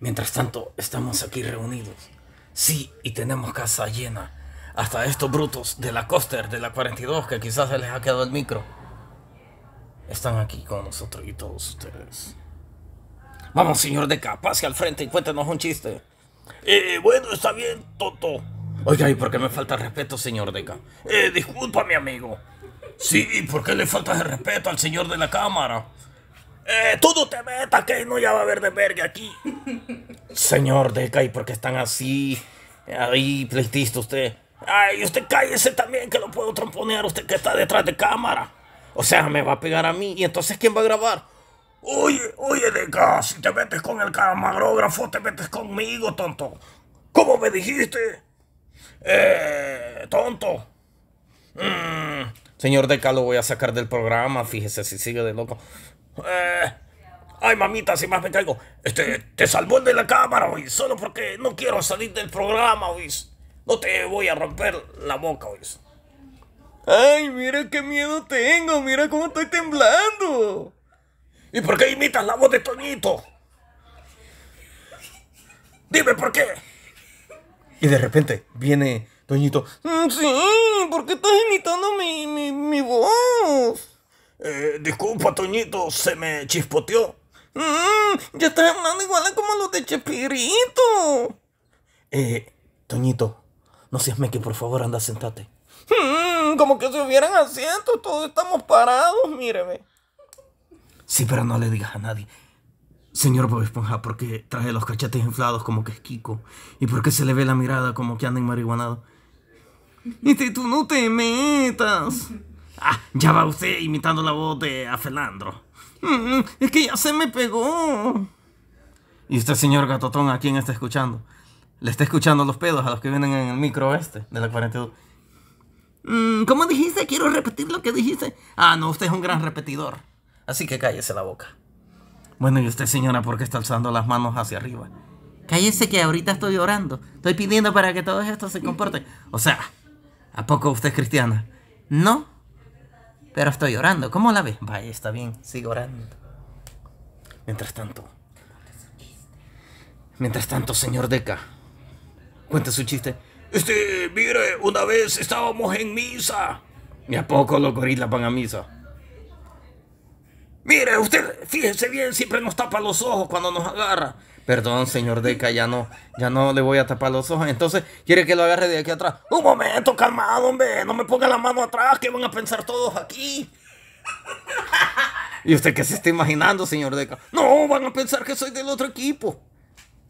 Mientras tanto, estamos aquí reunidos. Sí, y tenemos casa llena. Hasta estos brutos de la Coster, de la 42, que quizás se les ha quedado el micro. Están aquí con nosotros y todos ustedes. Vamos, señor Deca, pase al frente y cuéntenos un chiste. Eh, bueno, está bien, Toto. Oiga, ¿y por qué me falta respeto, señor Deca? Eh, disculpa, mi amigo. Sí, ¿y por qué le falta el respeto al señor de la cámara? Eh, tú no te metas, que no ya va a haber de verga aquí. Señor Deca, ¿y por están así? Ahí, prestiste usted. Ay, usted cállese también, que lo puedo tromponear usted que está detrás de cámara. O sea, me va a pegar a mí. ¿Y entonces quién va a grabar? Oye, oye, Deca, si te metes con el camarógrafo, te metes conmigo, tonto. ¿Cómo me dijiste? Eh, tonto. Mm. señor Deca, lo voy a sacar del programa, fíjese si sigue de loco. Eh, Ay, mamita, si más me traigo, Este, te salvó de la cámara, hoy. Solo porque no quiero salir del programa, oís. No te voy a romper la boca, oís. Ay, mira qué miedo tengo. Mira cómo estoy temblando. ¿Y por qué imitas la voz de Toñito? Dime por qué. Y de repente viene Toñito. Mm, sí, ¿por qué estás imitando mi, mi, mi voz? Eh, disculpa, Toñito, se me chispoteó. ¡Mmm! ya estás hablando igual como los de Chespirito. Eh, Toñito, no seas meque, por favor, anda, sentate. ¡Mmm! como que se hubieran asientos, todos estamos parados, míreme. Sí, pero no le digas a nadie. Señor Bob Esponja, ¿por qué trae los cachetes inflados como que es Kiko? ¿Y por qué se le ve la mirada como que anda en marihuanado? si tú no te metas. Ah, ya va usted imitando la voz de Afelandro. Mm, es que ya se me pegó. Y usted, señor Gatotón, ¿a quién está escuchando? Le está escuchando los pedos a los que vienen en el micro este de la 42. Mm, ¿Cómo dijiste? Quiero repetir lo que dijiste. Ah, no, usted es un gran repetidor. Así que cállese la boca. Bueno, y usted, señora, ¿por qué está alzando las manos hacia arriba? Cállese que ahorita estoy orando. Estoy pidiendo para que todo esto se comporte. O sea, ¿a poco usted es cristiana? No, pero estoy llorando, ¿Cómo la ves? Vaya, está bien. Sigo orando. Mientras tanto. Mientras tanto, señor Deca. Cuenta su chiste. Este, mire, una vez estábamos en misa. ¿Y a poco los gorilas van a misa? Mire, usted, fíjese bien, siempre nos tapa los ojos cuando nos agarra. Perdón, señor Deca, ya no, ya no le voy a tapar los ojos. Entonces, ¿quiere que lo agarre de aquí atrás? Un momento, calmado, hombre. No me ponga la mano atrás, que van a pensar todos aquí. ¿Y usted qué se está imaginando, señor Deca? No, van a pensar que soy del otro equipo.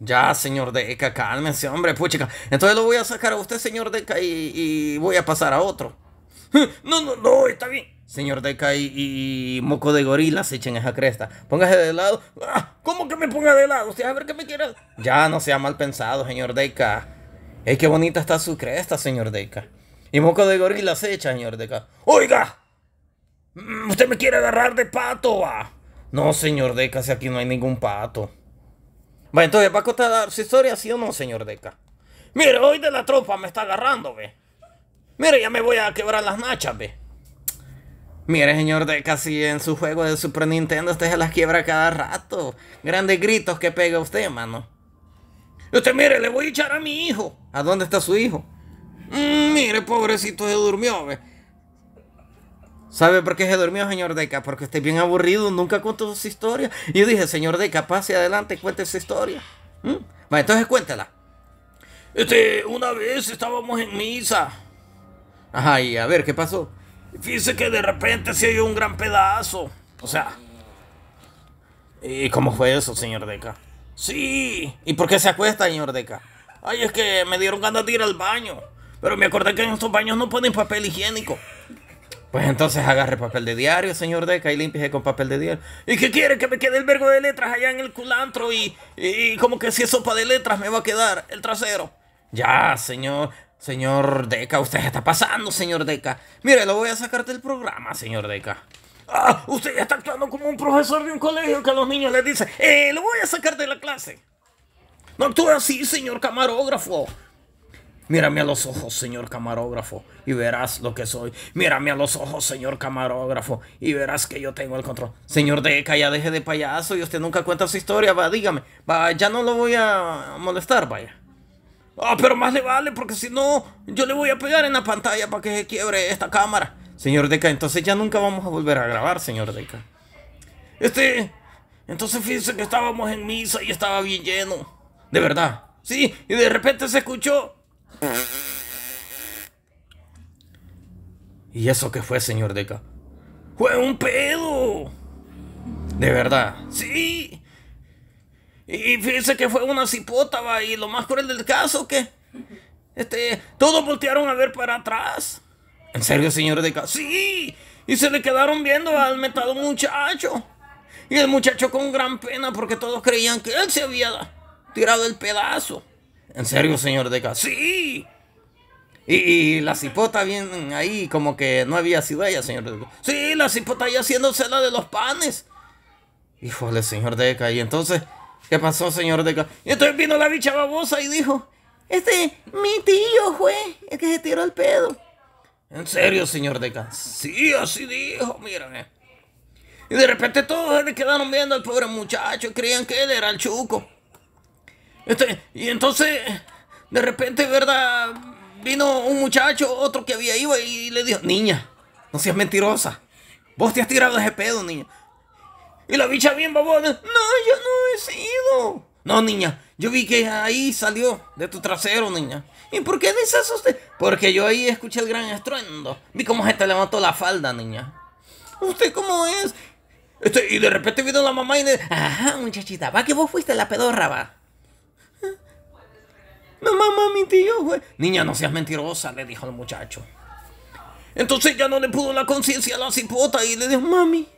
Ya, señor Deca, cálmense, hombre, puchica. Entonces lo voy a sacar a usted, señor Deca, y, y voy a pasar a otro. No, no, no, está bien. Señor Deca y, moco de gorila se echen esa cresta. Póngase de lado. ¡Ah! ¿Cómo que me ponga de lado? a ver qué me quiere. Ya no sea mal pensado, señor Deca. Es qué bonita está su cresta, señor Deca! Y moco de gorila se echa, señor Deca. ¡Oiga! Mm, ¿Usted me quiere agarrar de pato, va? No, señor Deca, si aquí no hay ningún pato. Va, entonces, ¿va a contar su historia, sí o no, señor Deca? Mire, hoy de la tropa me está agarrando, ve. Mire, ya me voy a quebrar las nachas, ve. Mire, señor de si en su juego de Super Nintendo usted se las quiebra cada rato. Grandes gritos que pega usted, mano. Usted, mire, le voy a echar a mi hijo. ¿A dónde está su hijo? Mm, mire, pobrecito, se durmió, ¿Sabe por qué se durmió, señor Deca? Porque usted es bien aburrido, nunca cuento su historias. Y yo dije, señor Deca, pase adelante, cuente su historia. ¿Mm? Bueno, entonces cuéntela. Este, una vez estábamos en misa. Ay a ver, ¿qué pasó? Fíjese que de repente se oyó un gran pedazo. O sea. ¿Y cómo fue eso, señor Deca? Sí. ¿Y por qué se acuesta, señor Deca? Ay, es que me dieron ganas de ir al baño. Pero me acordé que en estos baños no ponen papel higiénico. Pues entonces agarre papel de diario, señor Deca, y límpiese con papel de diario. ¿Y qué quiere? Que me quede el vergo de letras allá en el culantro y, y como que si es sopa de letras me va a quedar el trasero. Ya, señor. Señor Deca, usted está pasando, señor Deca. Mire, lo voy a sacar del programa, señor Deca. Ah, usted ya está actuando como un profesor de un colegio que a los niños les dice, eh, lo voy a sacar de la clase. No actúe así, señor camarógrafo. Mírame a los ojos, señor camarógrafo, y verás lo que soy. Mírame a los ojos, señor camarógrafo, y verás que yo tengo el control. Señor Deca, ya deje de payaso y usted nunca cuenta su historia, va, dígame. Va, ya no lo voy a molestar, vaya. Ah, pero más le vale, porque si no, yo le voy a pegar en la pantalla para que se quiebre esta cámara. Señor Deca, entonces ya nunca vamos a volver a grabar, señor Deca. Este, entonces fíjense que estábamos en misa y estaba bien lleno. De verdad. Sí, y de repente se escuchó. ¿Y eso qué fue, señor Deca? ¡Fue un pedo! De verdad. Sí. Y fíjese que fue una cipota, y lo más cruel del caso que... Este, todos voltearon a ver para atrás. ¿En serio, señor Deca... Sí, y se le quedaron viendo al metado muchacho. Y el muchacho con gran pena porque todos creían que él se había tirado el pedazo. ¿En serio, señor Deca... Sí. Y, la cipota bien ahí, como que no había sido ella, señor Deca... Sí, la cipota ahí haciéndose la de los panes. Híjole, señor Deca. Y entonces ¿Qué pasó, señor Deca? Y entonces vino la bicha babosa y dijo, este, mi tío fue el que se tiró el pedo. ¿En serio, señor Deca? Sí, así dijo, mírame. Eh". Y de repente todos le quedaron viendo al pobre muchacho, y creían que él era el chuco. Este, y entonces, de repente, ¿verdad? Vino un muchacho, otro que había ido y le dijo, niña, no seas mentirosa. Vos te has tirado ese pedo, niña. Y la bicha bien babona. No, yo no he sido. No, niña, yo vi que ahí salió de tu trasero, niña. ¿Y por qué eso, usted? Porque yo ahí escuché el gran estruendo. Vi cómo se te levantó la falda, niña. ¿Usted cómo es? Este, y de repente vino la mamá y le... Ajá, muchachita, va que vos fuiste la pedorra, va. Mamá, mi tío, güey. Niña, no seas mentirosa, le dijo el muchacho. Entonces ya no le pudo la conciencia a la cipota y le dijo, mami,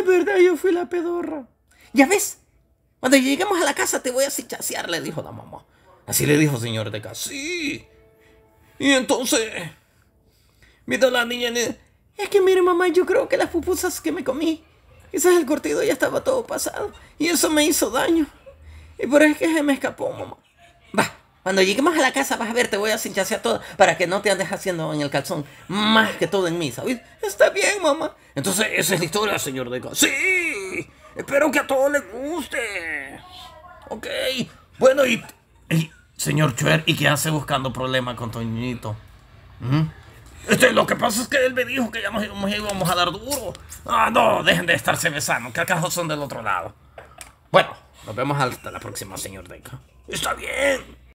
es verdad, yo fui la pedorra. ¿Ya ves? Cuando lleguemos a la casa te voy a chasear, le dijo la mamá. Así le dijo el señor de casa. Sí. Y entonces... Mira la niña... Es que mire mamá, yo creo que las pupusas que me comí, quizás el cortido ya estaba todo pasado. Y eso me hizo daño. Y por eso es que se me escapó mamá. Cuando lleguemos a la casa vas a ver, te voy a a todo para que no te andes haciendo en el calzón más que todo en mí, Está bien, mamá. Entonces, esa es la historia, señor Deco. ¡Sí! Espero que a todos les guste. Ok. Bueno, y... señor Chuer, ¿y qué hace buscando problemas con Toñito? Esto ¿Mm? Este, lo que pasa es que él me dijo que ya nos íbamos a dar duro. Ah, no, dejen de estarse besando, que acaso son del otro lado. Bueno, nos vemos hasta la próxima, señor Deca. Está bien.